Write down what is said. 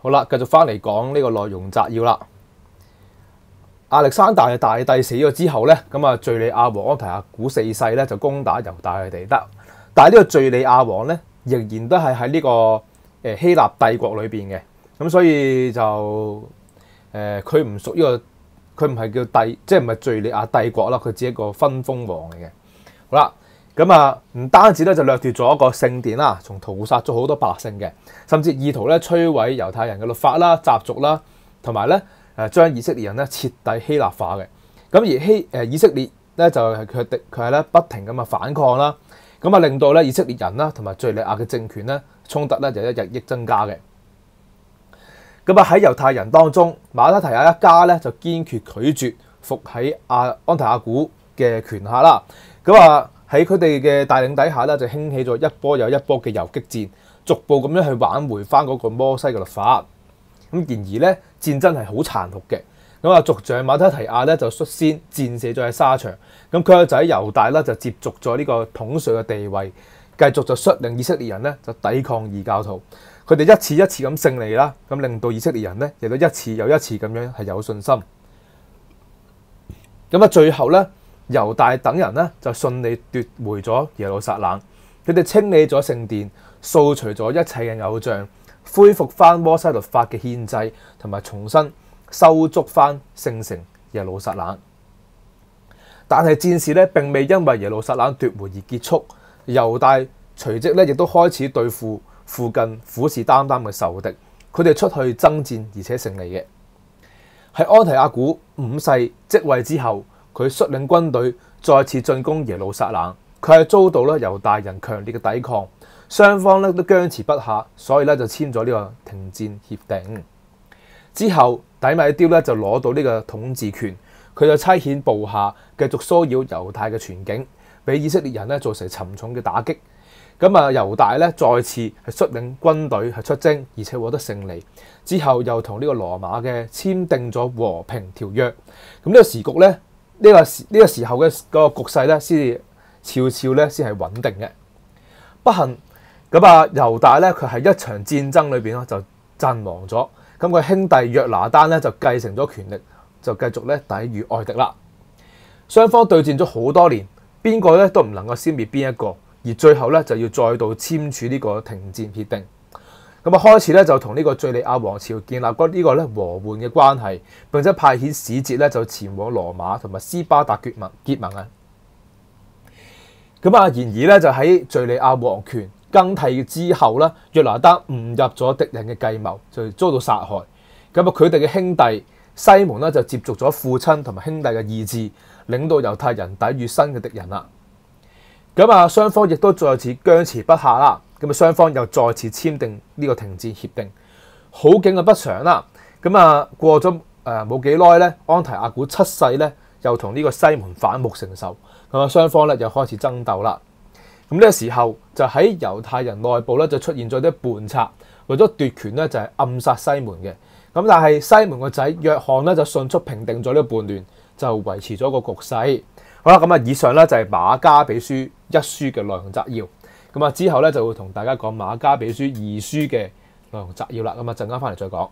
好啦，继续翻嚟讲呢个内容摘要啦。亚历山大嘅大帝死咗之后咧，咁啊，叙利亚王安提阿古四世咧就攻打犹大佢哋德，但系呢个叙利亚王咧仍然都系喺呢个诶希腊帝国里边嘅，咁所以就诶佢唔属呢个佢唔系叫帝，即系唔系叙利亚帝国啦，佢只系一个分封王嚟嘅。好啦。咁啊，唔單止咧就掠奪咗一個聖典啦，從屠殺咗好多百姓嘅，甚至意圖咧摧毀猶太人嘅律法啦、習俗啦，同埋咧誒將以色列人咧徹底希臘化嘅。咁而希誒以色列咧就係佢定佢係咧不停咁啊反抗啦。咁啊，令到咧以色列人啦同埋敍利亞嘅政權咧衝突咧就一日益增加嘅。咁啊喺猶太人當中，馬拉提亞一家咧就堅決拒絕服喺阿安提阿古嘅權下啦。咁啊～喺佢哋嘅帶領底下咧，就興起咗一波又一波嘅遊擊戰，逐步咁樣去挽回翻嗰個摩西嘅律法。咁然而咧，戰爭係好殘酷嘅。咁啊，族長馬特提亞咧就率先戰死喺沙場。咁佢個仔猶大咧就接續咗呢個統帥嘅地位，繼續就率領以色列人咧就抵抗異教徒。佢哋一次一次咁勝利啦，咁令到以色列人咧亦都一次又一次咁樣係有信心。咁啊，最後咧。犹大等人呢，就顺利夺回咗耶路撒冷，佢哋清理咗圣殿，扫除咗一切嘅偶像，恢复翻摩西律法嘅宪制，同埋重新修築翻圣城耶路撒冷。但系战士呢，并未因为耶路撒冷夺回而结束，犹大随即呢，亦都开始对付附近虎视眈眈嘅仇敌，佢哋出去征战而且胜利嘅。喺安提阿古五世即位之后。佢率領軍隊再次進攻耶路撒冷，佢係遭到咧犹大人強烈嘅抵抗，雙方咧都僵持不下，所以咧就簽咗呢個停戰協定。之後，底米一雕咧就攞到呢個統治權，佢就差遣部下繼續騷擾猶太嘅全景，俾以色列人咧造成沉重嘅打擊。咁啊，猶大咧再次系率領軍隊系出征，而且獲得勝利。之後又同呢個羅馬嘅簽訂咗和平條約。咁呢個時局咧。呢個時呢个时候嘅个局勢咧，先至悄悄咧先係穩定嘅。不幸咁啊，猶大咧佢喺一場戰爭裏边咧就陣亡咗。咁佢兄弟約拿丹咧就繼承咗權力，就繼續咧抵御外敌啦。雙方對戰咗好多年，邊個咧都唔能夠消滅邊一個，而最後咧就要再度簽署呢個停戰协定。咁啊，開始咧就同呢個敍利亞王朝建立咗呢個咧和緩嘅關係，並且派遣使節咧就前往羅馬同埋斯巴達結盟結盟啊！咁啊，然而咧就喺敍利亞王權更替之後咧，約拿單誤入咗敵人嘅計謀，就遭到殺害。咁啊，佢哋嘅兄弟西門咧就接續咗父親同埋兄弟嘅意志，領導猶太人抵禦新嘅敵人啦。咁啊，雙方亦都再次僵持不下啦。咁啊，雙方又再次簽訂呢個停戰協定。好景嘅不長啦，咁啊過咗誒冇幾耐咧，安提阿古七世咧又同呢個西門反目成仇，咁啊雙方咧又開始爭鬥啦。咁呢個時候就喺猶太人內部咧就出現咗啲叛賊，為咗奪權咧就係暗殺西門嘅。咁但係西門個仔約翰咧就迅速平定咗呢個叛亂，就維持咗個局勢。好啦，咁啊以上咧就係馬加比書一書嘅內容摘要。咁啊，之後咧就會同大家講馬家比書二書嘅內容摘要啦。咁啊，陣間翻嚟再講。